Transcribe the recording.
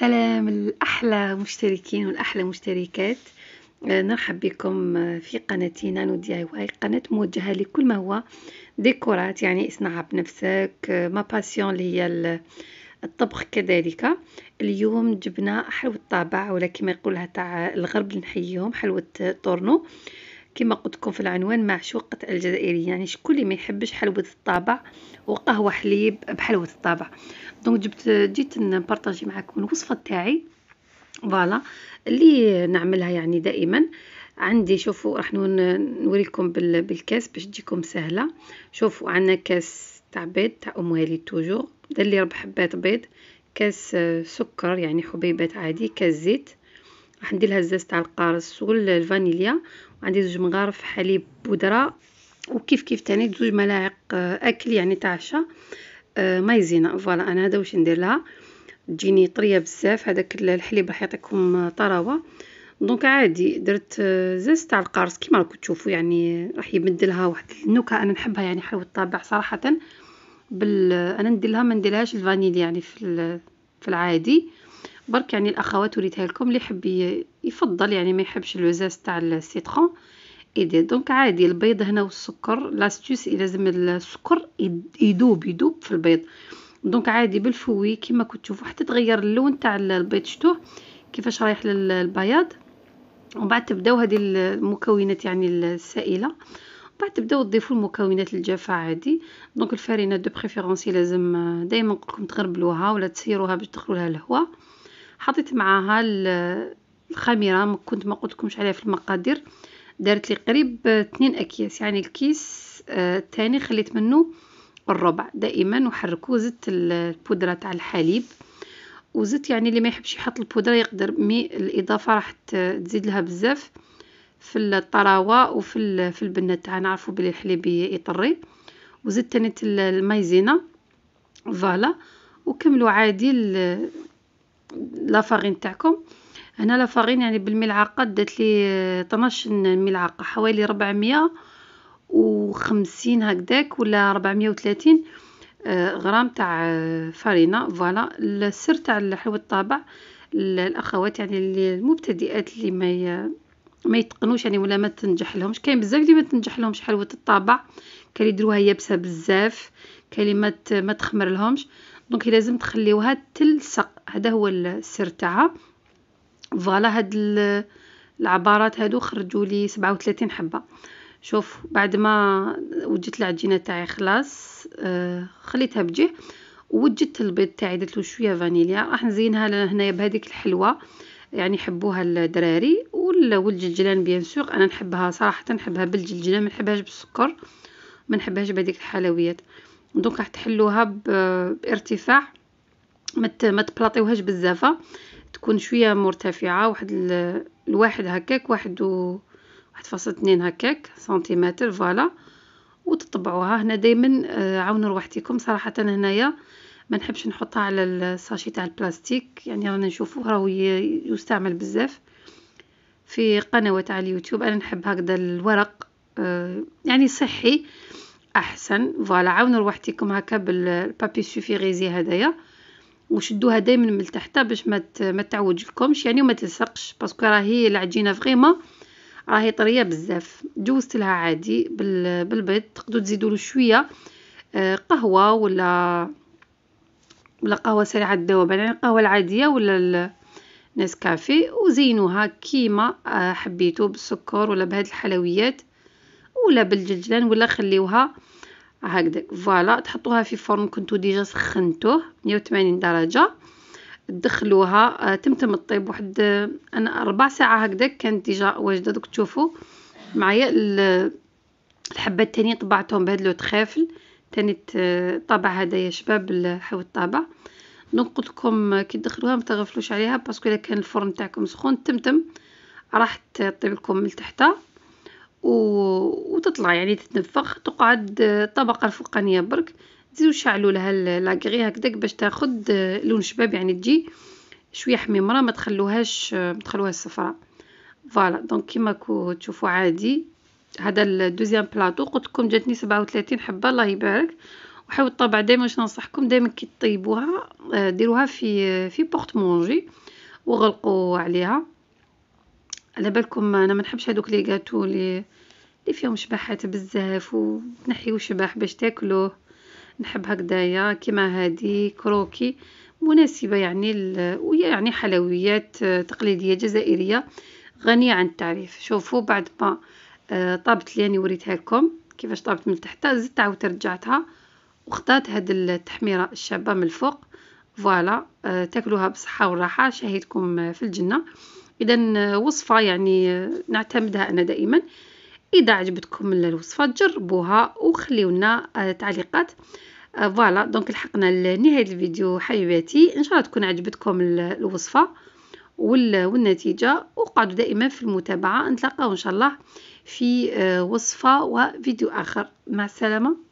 سلام الأحلى مشتركين والأحلى مشتركات آه، نرحب بكم آه، في قناتي نانو دي اي واي قناة موجهة لكل ما هو ديكورات يعني اصنعها بنفسك آه، ما باسيون اللي هي الطبخ كذلك اليوم جبنا حلوة الطابع ولا كما يقولها تاع الغرب نحييهم حلوة طورنو كما قلت لكم في العنوان معشوقة الجزائري يعني شكون اللي ما يحبش حلوة الطابع وقهوة حليب بحلوة الطابع دونك جبت جيت نبارطاجي معكم الوصفه تاعي فوالا اللي نعملها يعني دائما عندي شوفوا راح نوريكم بالكاس باش تجيكم سهله شوفوا عندنا كاس تاع بيض تاع ام والي توجور لي ربع حبات بيض كاس سكر يعني حبيبات عادي كاس زيت راح ندير لها الزاز تاع القارص والفانيليا وعندي زوج مغارف حليب بودره وكيف كيف تاني زوج ملاعق اكل يعني تاع عشاء آه، مايزينا فوالا انا هذا واش ندير لها تجيني طريه بزاف هذاك الحليب راح يعطيكم طراوه دونك عادي درت آه، زيت تاع القارص كيما راكم تشوفوا يعني راح يمد لها واحد النكهه انا نحبها يعني حلوه الطابع صراحه بال آه، انا ندير لها ما نديرهاش الفانيليا يعني في في العادي برك يعني الاخوات وريتها لكم اللي يحب يفضل يعني ما يحبش لو زيت تاع السيترون ايدي دونك عادي البيض هنا والسكر الى لازم السكر يذوب يذوب في البيض دونك عادي بالفوي كما كنت تشوفوا حتى تغير اللون تاع البيض شتوه كيفاش رايح للبياض ومن بعد تبداو هذه المكونات يعني السائله بعد تبداو تضيفوا المكونات الجافه عادي دونك الفرينه دو بريفيرونسي لازم دائما نقول لكم تغربلوها ولا تسيروها باش تدخلوا لها الهواء حطيت معاها الخميره ما كنت ما قلتكمش عليها في المقادير دارت لي قريب اثنين اكياس يعني الكيس آه، الثاني خليت منه الربع دائما وحركو زدت البودره تاع الحليب وزدت يعني اللي ما يحبش يحط البودره يقدر مي الاضافه راح تزيد لها بزاف في الطراوه وفي في البنه تاعنا نعرفوا بلي الحليب يطري وزدت ثاني المايزينا فوالا وكملوا عادي لافارين تاعكم هنا لافارين يعني بالملعقه دات لي 12 ملعقه حوالي 450 وخمسين هكذاك ولا 430 آه، غرام تاع آه، فارينة فوالا السر تاع الحلوه الطابع الاخوات يعني اللي المبتدئات اللي ما ما يتقنوش يعني ولا ما تنجح لهمش كاين بزاف اللي ما تنجح لهمش حلوه الطابع كاين يديروها يابسه بزاف كاين ما ما تخمر لهمش دونك لازم تخليوها تلصق هذا هو السر تاعها فوالا هاد العبارات هادو خرجوا لي 37 حبه شوف بعد ما وجدت العجينه تاعي خلاص آه خليتها بجه وجدت البيض تاعي درت له شويه فانيليا راح نزينها هنايا بهذيك الحلوه يعني يحبوها الدراري والجلجلان بيان سور انا نحبها صراحه نحبها بالجلجلان ما نحبهاش بالسكر ما نحبهاش بهذيك الحلويات دونك راح تحلوها بارتفاع ما مت... تبلاطيوهاش بزافه تكون شويه مرتفعه واحد الواحد هكاك واحد و واحد فاصل اثنين هكاك سنتيمتر فوالا وتطبعوها هنا دائما آه، عاونوا روحتكم صراحه هنايا ما نحبش نحطها على الساشي تاع البلاستيك يعني رانا نشوفوه راهو يستعمل بزاف في قنوات تاع اليوتيوب انا نحب هكذا الورق آه، يعني صحي احسن فوالا عاونوا روحتكم هكا بالبابي سوفيغيزي هدايا وشدوها دائما من التحت باش ما ما تعوج لكمش يعني وما تلصقش باسكو راهي العجينه فريمون راهي طريه بزاف جوزت لها عادي بالبيض تقدروا تزيدوا له شويه آه، قهوه ولا ولا قهوه سريعه الذوب يعني القهوه العاديه ولا نسكافي وزينوها كيما آه، حبيتو بالسكر ولا بهاد الحلويات ولا بالجلجلان ولا خليوها هكذاك فوالا تحطوها في فرن كنتو ديجا سخنتوه 180 درجه تدخلوها آه، تمتم طيب واحد آه، انا ربع ساعه هكذاك كانت ديجا واجده دوك تشوفوا معايا الحبه الثانيه طبعتهم بهاد لو تخافل تاني طابع هذايا شباب حاول الطابع دونك قلت لكم آه، كي تدخلوها ما تغفلوش عليها باسكو الا كان الفرن تاعكم سخون تمتم راح تطيب لكم من تحتها وتطلع يعني تتنفخ تقعد الطبقه آه، الفوقانية برك تزيدو شعلوا لها لاغري هكداك باش تاخد آه، لون شباب يعني تجي شويه حميمره ما تخلوهاش آه، ما تخلوهاش صفراء فوالا دونك كيما كو تشوفوا عادي هذا الدوزيام بلاطو قلت لكم جاتني 37 حبه الله يبارك وحاول الطبع دائما واش ننصحكم دائما كي تطيبوها ديروها في في بورت مونجي وغلقوا عليها على بالكم انا ما نحبش هذوك لي غاتو لي لي فيهم شباحات بزاف وتنحيو شباح باش تاكلوه نحب هكذايا كيما هذه كروكي مناسبه يعني ال... وهي يعني حلويات آه، تقليديه جزائريه غنيه عن التعريف شوفوا بعد ما آه، طابت لي انا وريتها لكم كيفاش طابت من تحت زدت عاودت رجعتها وخطات هاد التحميره الشابه من الفوق فوالا آه، تاكلوها بصحه وراحه شهيتكم في الجنه إذا آه، وصفة يعني آه، نعتمدها أنا دائما إذا عجبتكم الوصفة جربوها لنا آه، تعليقات فوالا دونك لحقنا لنهاية الفيديو حبيباتي إن شاء الله تكون عجبتكم الوصفة والنتيجة وقعدوا دائما في المتابعة نتلاقاو إن شاء الله في وصفة وفيديو آخر مع السلامة